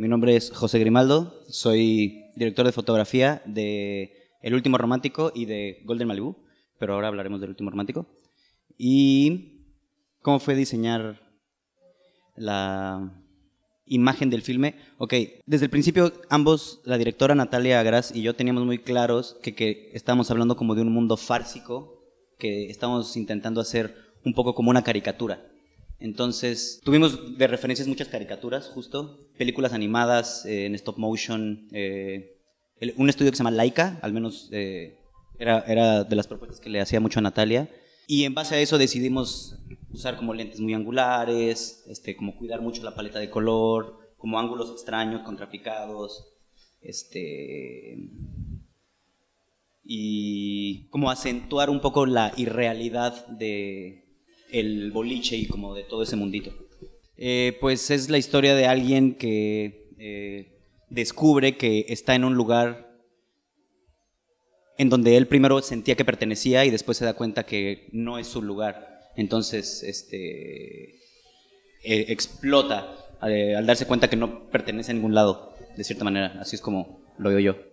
Mi nombre es José Grimaldo, soy director de fotografía de El Último Romántico y de Golden Malibu, pero ahora hablaremos del Último Romántico. Y cómo fue diseñar la imagen del filme. Ok, desde el principio ambos, la directora Natalia Agras y yo teníamos muy claros que, que estábamos hablando como de un mundo fársico, que estábamos intentando hacer un poco como una caricatura. Entonces, tuvimos de referencias muchas caricaturas, justo, películas animadas eh, en stop motion, eh, un estudio que se llama Laika, al menos eh, era, de las propuestas que le hacía mucho a Natalia, y en base a eso decidimos usar como lentes muy angulares, este, como cuidar mucho la paleta de color, como ángulos extraños, contrapicados, este, y como acentuar un poco la irrealidad de, el boliche y como de todo ese mundito. Eh, pues es la historia de alguien que eh, descubre que está en un lugar en donde él primero sentía que pertenecía y después se da cuenta que no es su lugar. Entonces, este, eh, explota al darse cuenta que no pertenece a ningún lado, de cierta manera. Así es como lo veo yo.